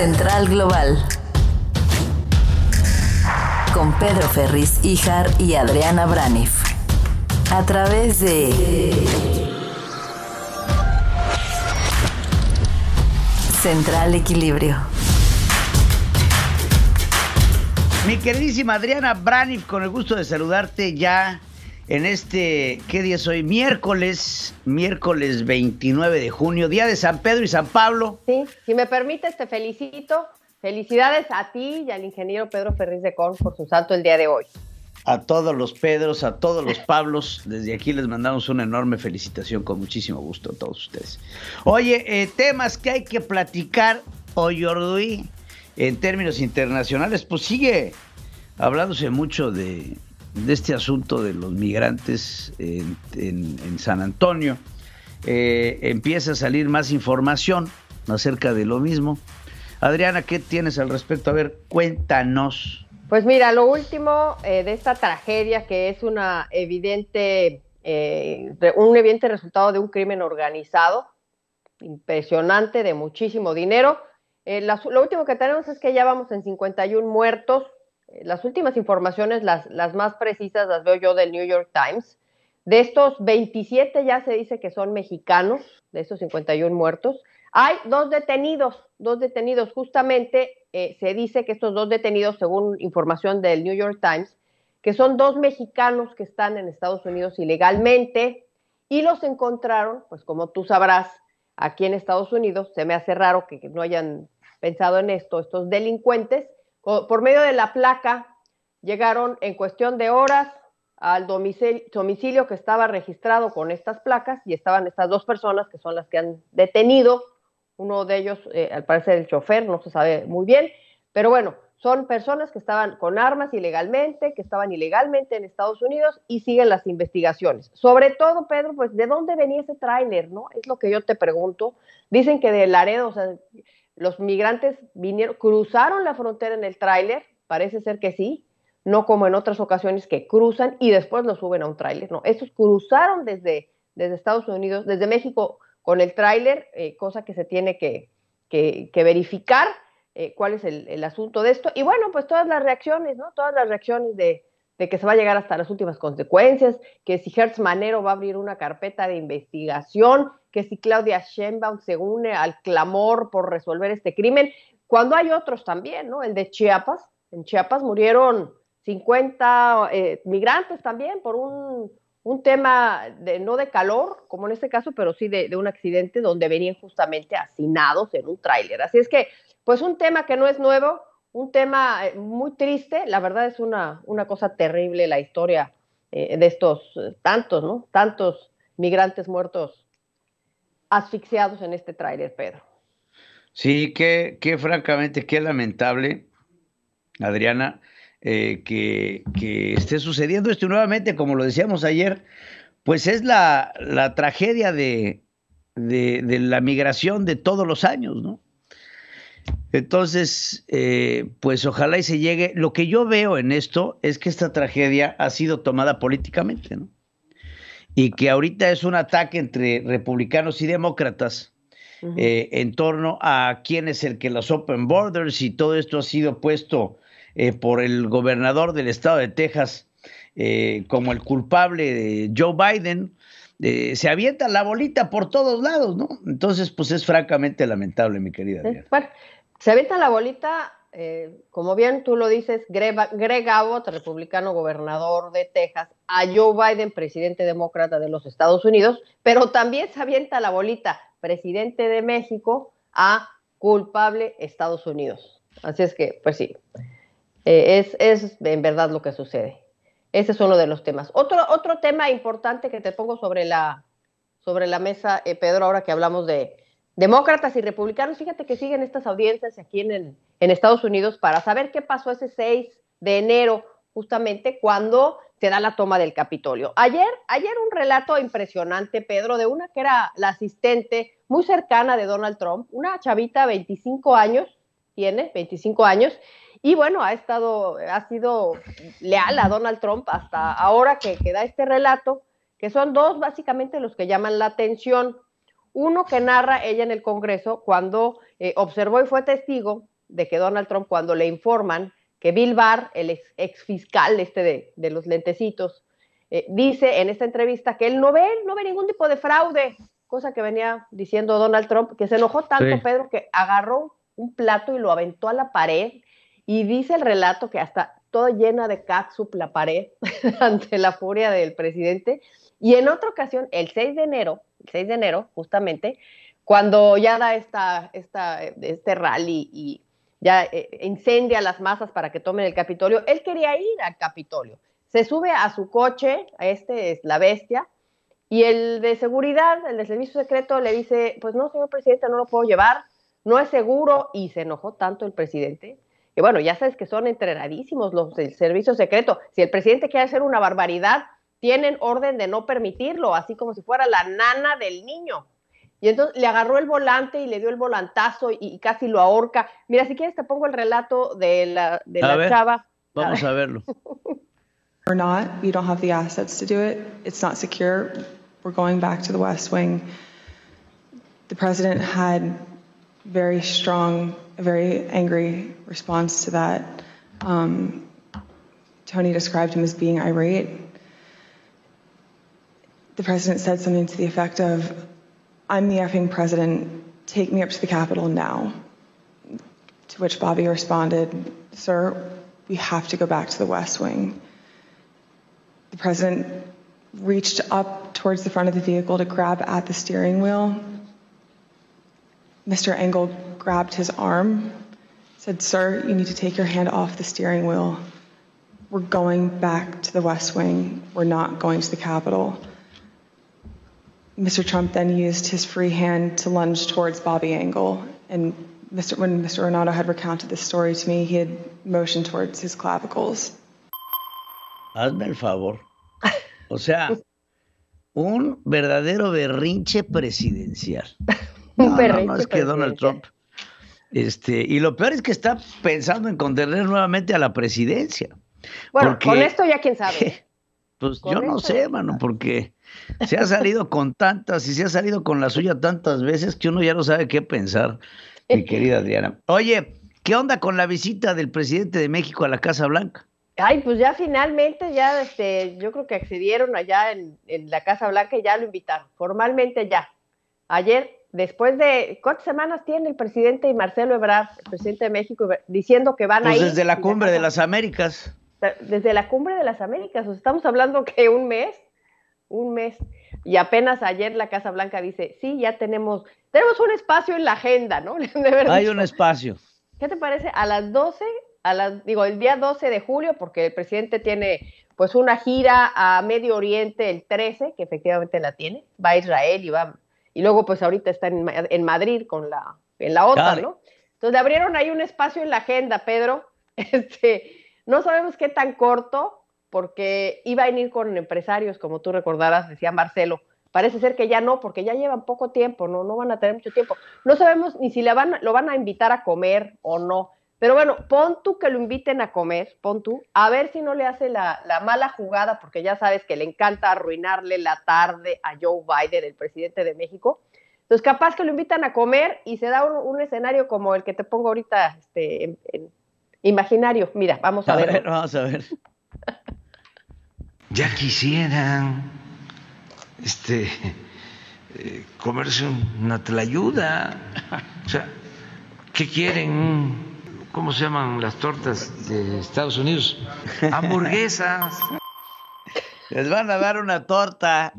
Central Global. Con Pedro Ferris, Ijar y Adriana Braniff. A través de. Central Equilibrio. Mi queridísima Adriana Braniff, con el gusto de saludarte ya en este, ¿qué día es hoy? Miércoles, miércoles 29 de junio, día de San Pedro y San Pablo. Sí, si me permite, te felicito. Felicidades a ti y al ingeniero Pedro Ferriz de con por su santo el día de hoy. A todos los Pedros, a todos los Pablos, desde aquí les mandamos una enorme felicitación con muchísimo gusto a todos ustedes. Oye, eh, temas que hay que platicar hoy, Orduy, en términos internacionales, pues sigue hablándose mucho de de este asunto de los migrantes en, San Antonio. Eh, empieza a salir más información acerca de lo mismo. Adriana, ¿qué tienes al respecto? A ver, cuéntanos. Pues mira, lo último eh, de esta tragedia que es una evidente, eh, un evidente resultado de un crimen organizado, impresionante, de muchísimo dinero. lo último que tenemos es que ya vamos en 51 muertos, eh, las últimas informaciones, las, más precisas, las veo yo del New York Times. De estos 27 ya se dice que son mexicanos, de estos 51 muertos. Hay dos detenidos, dos detenidos. Justamente eh, se dice que estos dos detenidos, según información del New York Times, que son dos mexicanos que están en Estados Unidos ilegalmente y los encontraron, pues como tú sabrás, aquí en Estados Unidos, se me hace raro que no hayan pensado en esto, estos delincuentes, por medio de la placa llegaron en cuestión de horas al domicilio que estaba registrado con estas placas y estaban estas dos personas que son las que han detenido, uno de ellos eh, al parecer el chofer, no se sabe muy bien, pero bueno, son personas que estaban con armas ilegalmente, que estaban ilegalmente en Estados Unidos y siguen las investigaciones. Sobre todo, Pedro, pues, ¿de dónde venía ese tráiler, no? Es lo que yo te pregunto. Dicen que de Laredo, o sea, los migrantes vinieron, cruzaron la frontera en el tráiler, parece ser que sí, no como en otras ocasiones que cruzan y después lo suben a un tráiler. No, estos cruzaron desde, Estados Unidos, desde México con el tráiler, eh, cosa que se tiene que, verificar eh, cuál es el, asunto de esto. Y bueno, pues todas las reacciones, ¿no? Todas las reacciones de, de, que se va a llegar hasta las últimas consecuencias, que si Hertz Manero va a abrir una carpeta de investigación, que si Claudia Sheinbaum se une al clamor por resolver este crimen, cuando hay otros también, ¿no? El de Chiapas, en Chiapas murieron 50 eh, migrantes también por un, tema de, no de calor, como en este caso, pero sí de, un accidente donde venían justamente hacinados en un tráiler. Así es que, pues un tema que no es nuevo, un tema eh, muy triste, la verdad es una, una cosa terrible la historia eh, de estos tantos, ¿no? Tantos migrantes muertos asfixiados en este tráiler, Pedro. Sí, que, francamente, qué lamentable, Adriana, eh, que, esté sucediendo esto nuevamente, como lo decíamos ayer, pues es la, tragedia de, de, la migración de todos los años, ¿no? Entonces, eh, pues ojalá y se llegue. Lo que yo veo en esto es que esta tragedia ha sido tomada políticamente, ¿no? y que ahorita es un ataque entre republicanos y demócratas eh, en torno a quién es el que los open borders y todo esto ha sido puesto eh, por el gobernador del estado de Texas eh, como el culpable de Joe Biden. se avienta la bolita por todos lados, ¿no? Entonces, pues es francamente lamentable, mi querida. Bueno, se avienta la bolita eh, como bien tú lo dices, Greg Abbott, republicano gobernador de Texas, a Joe Biden, presidente demócrata de los Estados Unidos, pero también se avienta la bolita, presidente de México, a culpable Estados Unidos. Así es que, pues sí, eh, es, en verdad lo que sucede. Ese es uno de los temas. Otro, otro tema importante que te pongo sobre la, sobre la mesa, eh, Pedro, ahora que hablamos de demócratas y republicanos, fíjate que siguen estas audiencias aquí en el en Estados Unidos para saber qué pasó ese 6 de enero, justamente cuando se da la toma del Capitolio. Ayer, ayer un relato impresionante, Pedro, de una que era la asistente muy cercana de Donald Trump, una chavita, 25 años, tiene 25 años, y bueno, ha estado, ha sido leal a Donald Trump hasta ahora que, que da este relato, que son dos básicamente los que llaman la atención. Uno que narra ella en el Congreso cuando eh, observó y fue testigo de que Donald Trump, cuando le informan que Bill Barr, el ex, fiscal este de, los lentecitos, eh, dice en esta entrevista que él no ve, no ve ningún tipo de fraude, cosa que venía diciendo Donald Trump, que se enojó tanto Pedro que agarró un plato y lo aventó a la pared y dice el relato que hasta toda llena de catsup la pared ante la furia del presidente. Y en otra ocasión, el 6 de enero, el 6 de enero justamente, cuando ya da esta, este rally y ya eh, incendia las masas para que tomen el Capitolio. Él quería ir al Capitolio. Se sube a su coche, este es la bestia, y el de seguridad, el de servicio secreto, le dice, pues no, señor presidente, no lo puedo llevar, no es seguro, y se enojó tanto el presidente. que bueno, ya sabes que son entrenadísimos los del servicio secreto. Si el presidente quiere hacer una barbaridad, tienen orden de no permitirlo, así como si fuera la nana del niño. Y entonces le agarró el volante y le dio el volantazo y, casi lo ahorca. Mira, si quieres te pongo el relato de la, de a ver, chava. Vamos a, verlo. Or not, you don't have the assets to do it. It's not secure. We're going back to the West Wing. The president had very strong, very angry response to that. Um, Tony described him as being irate. The president said something to the effect of, I'm the effing president. Take me up to the Capitol now. To which Bobby responded, Sir, we have to go back to the West Wing. The president reached up towards the front of the vehicle to grab at the steering wheel. Mr. Engel grabbed his arm, said, Sir, you need to take your hand off the steering wheel. We're going back to the West Wing. We're not going to the Capitol. Mr. Trump then used his free hand to lunge towards Bobby Angle. And Mr. when Mr. Renato had recounted this story to me, he had motioned towards his clavicles. Hazme el favor. O sea, un verdadero berrinche presidencial. No, no, no, es que Donald Trump. Este, y lo peor es que está pensando en contener nuevamente a la presidencia. Bueno, con esto ya quién sabe. Pues yo no sé, hermano, porque se ha salido con tantas y se ha salido con la suya tantas veces que uno ya no sabe qué pensar, mi querida Adriana. Oye, ¿qué onda con la visita del presidente de México a la Casa Blanca? Ay, pues ya finalmente, ya este, yo creo que accedieron allá en, la Casa Blanca y ya lo invitaron, formalmente ya. Ayer, después de, ¿cuántas semanas tiene el presidente y Marcelo Ebrard, el presidente de México, diciendo que van pues, a ir? Desde la cumbre de las Américas desde la cumbre de las Américas, o sea, estamos hablando que un mes, un mes, y apenas ayer la Casa Blanca dice, sí, ya tenemos, tenemos un espacio en la agenda, ¿no? Hay un espacio. ¿Qué te parece? A las 12, a las, digo, el día 12 de julio, porque el presidente tiene pues una gira a Medio Oriente el 13, que efectivamente la tiene, va a Israel y va, y luego pues ahorita está en, Madrid con la, en la OTAN, ¿no? Entonces abrieron ahí un espacio en la agenda, Pedro, este, no sabemos qué tan corto, porque iba a venir con empresarios, como tú recordarás, decía Marcelo. Parece ser que ya no, porque ya llevan poco tiempo, no, no van a tener mucho tiempo. No sabemos ni si la van, lo van a invitar a comer o no. Pero bueno, pon tú que lo inviten a comer, pon tú, a ver si no le hace la, la, mala jugada, porque ya sabes que le encanta arruinarle la tarde a Joe Biden, el presidente de México. Entonces, capaz que lo invitan a comer y se da un, un escenario como el que te pongo ahorita este, en, Imaginario, mira, vamos a, ver. Vamos a ver. ya quisieran este eh, comerse una tlayuda. O sea, ¿qué quieren? ¿Cómo se llaman las tortas de Estados Unidos? Hamburguesas. Les van a dar una torta.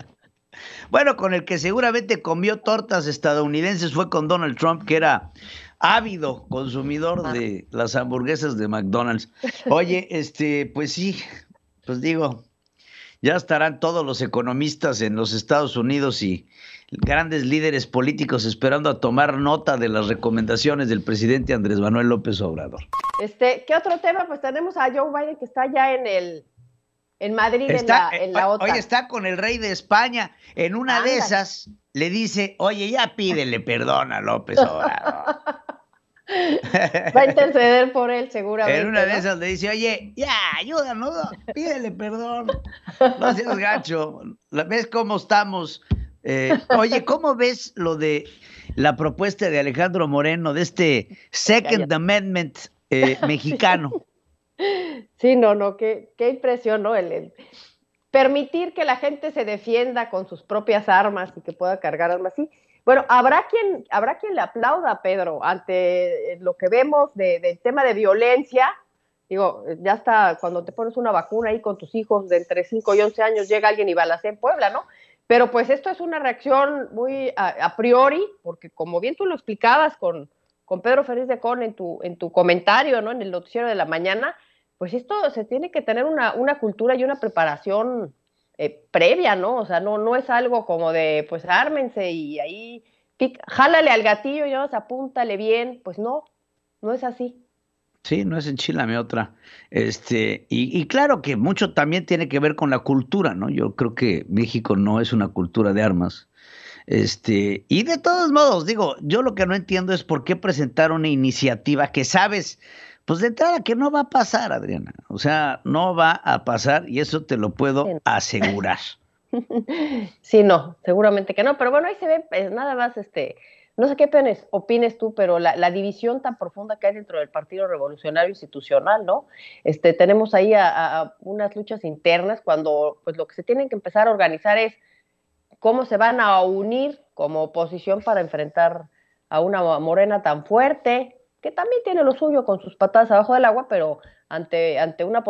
bueno, con el que seguramente comió tortas estadounidenses fue con Donald Trump, que era ávido consumidor ah. de las hamburguesas de McDonald's. Oye, este, pues sí, pues digo, ya estarán todos los economistas en los Estados Unidos y grandes líderes políticos esperando a tomar nota de las recomendaciones del presidente Andrés Manuel López Obrador. Este, ¿qué otro tema? Pues tenemos a Joe Biden que está ya en el en Madrid en la, en Hoy está con el rey de España. En una de esas le dice, oye, ya pídele perdón a López Obrador. Va a interceder por él seguramente. En una de esas le dice, oye, ya, ayúdanos, pídele perdón. No seas gacho. ¿Ves cómo estamos? Eh, oye, ¿cómo ves lo de la propuesta de Alejandro Moreno de este Second Amendment eh, mexicano? Sí, no, no, qué, qué impresión, ¿no? El, permitir que la gente se defienda con sus propias armas y que pueda cargar armas. así. Bueno, habrá quien, habrá quien le aplauda, Pedro, ante eh, lo que vemos del tema de violencia. Digo, ya está, cuando te pones una vacuna ahí con tus hijos de entre 5 y 11 años, llega alguien y balacea en Puebla, ¿no? Pero pues esto es una reacción muy a, priori, porque como bien tú lo explicabas con, con Pedro Félix de Con en tu, en tu comentario, ¿no? En el noticiero de la mañana, pues esto se tiene que tener una, una cultura y una preparación eh, previa, ¿no? O sea, no, no es algo como de, pues ármense y ahí, jálale al gatillo y apúntale bien, pues no, no es así. Sí, no es en mi otra. Este, y, y, claro que mucho también tiene que ver con la cultura, ¿no? Yo creo que México no es una cultura de armas. Este, y de todos modos, digo, yo lo que no entiendo es por qué presentar una iniciativa que sabes pues de entrada que no va a pasar, Adriana. O sea, no va a pasar y eso te lo puedo asegurar. sí, no, seguramente que no. Pero bueno, ahí se ve, pues, nada más, este, no sé qué penes, opines tú, pero la, división tan profunda que hay dentro del Partido Revolucionario Institucional, ¿no? Este, tenemos ahí a, unas luchas internas cuando pues lo que se tienen que empezar a organizar es cómo se van a unir como oposición para enfrentar a una morena tan fuerte, que también tiene lo suyo con sus patadas abajo del agua, pero ante, ante, una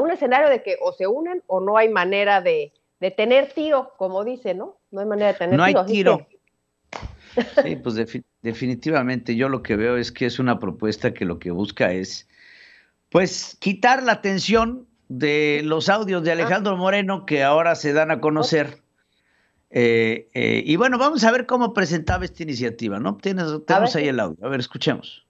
un escenario de que o se unen o no hay manera de, tener tiro, como dice, ¿no? No hay manera de tener no tiro. hay tiro. Sí, pues definitivamente yo lo que veo es que es una propuesta que lo que busca es, pues, quitar la atención de los audios de ah. Alejandro Moreno que ahora se dan a conocer. Eh, eh, y bueno, vamos a ver cómo presentaba esta iniciativa, ¿no? Tienes, tenemos ahí el audio. A ver, escuchemos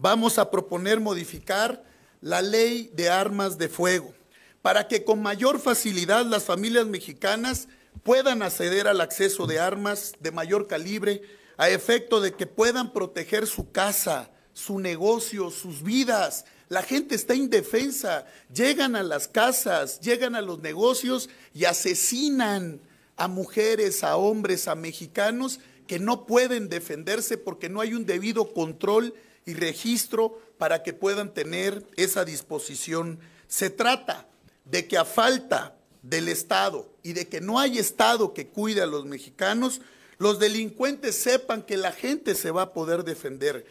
vamos a proponer modificar la ley de armas de fuego para que con mayor facilidad las familias mexicanas puedan acceder al acceso de armas de mayor calibre a efecto de que puedan proteger su casa, su negocio, sus vidas. La gente está indefensa, llegan a las casas, llegan a los negocios y asesinan a mujeres, a hombres, a mexicanos que no pueden defenderse porque no hay un debido control y registro para que puedan tener esa disposición. Se trata de que a falta del Estado y de que no hay Estado que cuide a los mexicanos, los delincuentes sepan que la gente se va a poder defender.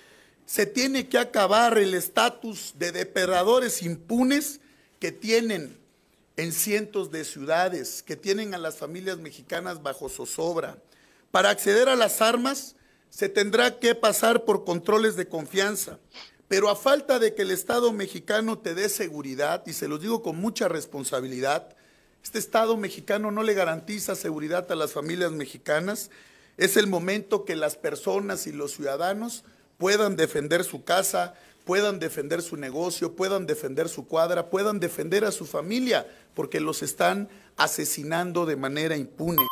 Se tiene que acabar el estatus de depredadores impunes que tienen en cientos de ciudades, que tienen a las familias mexicanas bajo zozobra. Para acceder a las armas se tendrá que pasar por controles de confianza. Pero a falta de que el Estado mexicano te dé seguridad, y se los digo con mucha responsabilidad, este Estado mexicano no le garantiza seguridad a las familias mexicanas, es el momento que las personas y los ciudadanos puedan defender su casa, puedan defender su negocio, puedan defender su cuadra, puedan defender a su familia, porque los están asesinando de manera impune.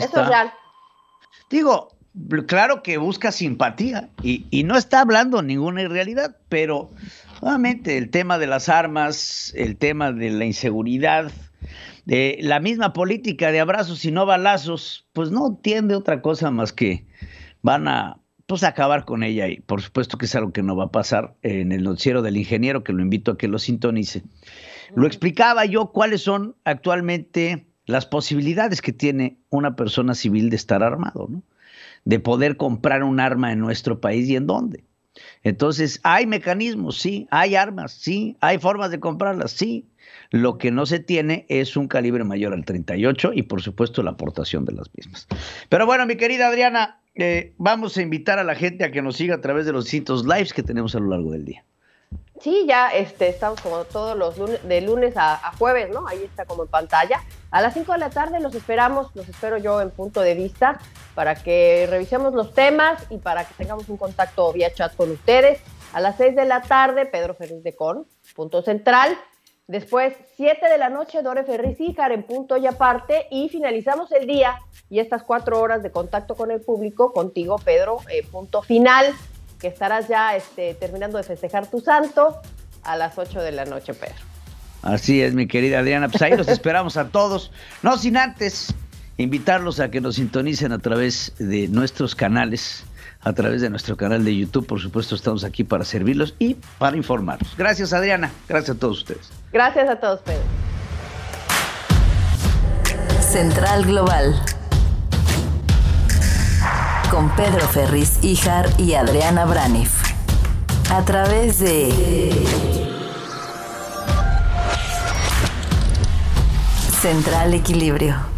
Esto es real. Digo, claro que busca simpatía y, no está hablando ninguna irrealidad, pero nuevamente el tema de las armas, el tema de la inseguridad, de la misma política de abrazos y no balazos, pues no entiende otra cosa más que van a pues, acabar con ella y por supuesto que es algo que no va a pasar en el noticiero del ingeniero que lo invito a que lo sintonice. Lo explicaba yo cuáles son actualmente las posibilidades que tiene una persona civil de estar armado, ¿no? de poder comprar un arma en nuestro país y en dónde. Entonces, hay mecanismos, sí, hay armas, sí, hay formas de comprarlas, sí. Lo que no se tiene es un calibre mayor al 38 y por supuesto la aportación de las mismas. Pero bueno, mi querida Adriana, eh, vamos a invitar a la gente a que nos siga a través de los distintos lives que tenemos a lo largo del día. Sí, ya este, estamos como todos los lunes, de lunes a, jueves, ¿no? Ahí está como en pantalla. A las 5 de la tarde los esperamos, los espero yo en punto de vista, para que revisemos los temas y para que tengamos un contacto vía chat con ustedes. A las 6 de la tarde, Pedro Ferriz de Con, punto central. Después, 7 de la noche, Dore Ferriz y Karen Punto y aparte. Y finalizamos el día y estas cuatro horas de contacto con el público contigo, Pedro, eh, punto final que estarás ya este, terminando de festejar tu santo a las 8 de la noche, Pedro. Así es, mi querida Adriana. Pues ahí los esperamos a todos. No sin antes invitarlos a que nos sintonicen a través de nuestros canales, a través de nuestro canal de YouTube. Por supuesto, estamos aquí para servirlos y para informarlos. Gracias, Adriana. Gracias a todos ustedes. Gracias a todos, Pedro. Central Global con Pedro Ferriz Ijar y Adriana Branif. A través de Central Equilibrio.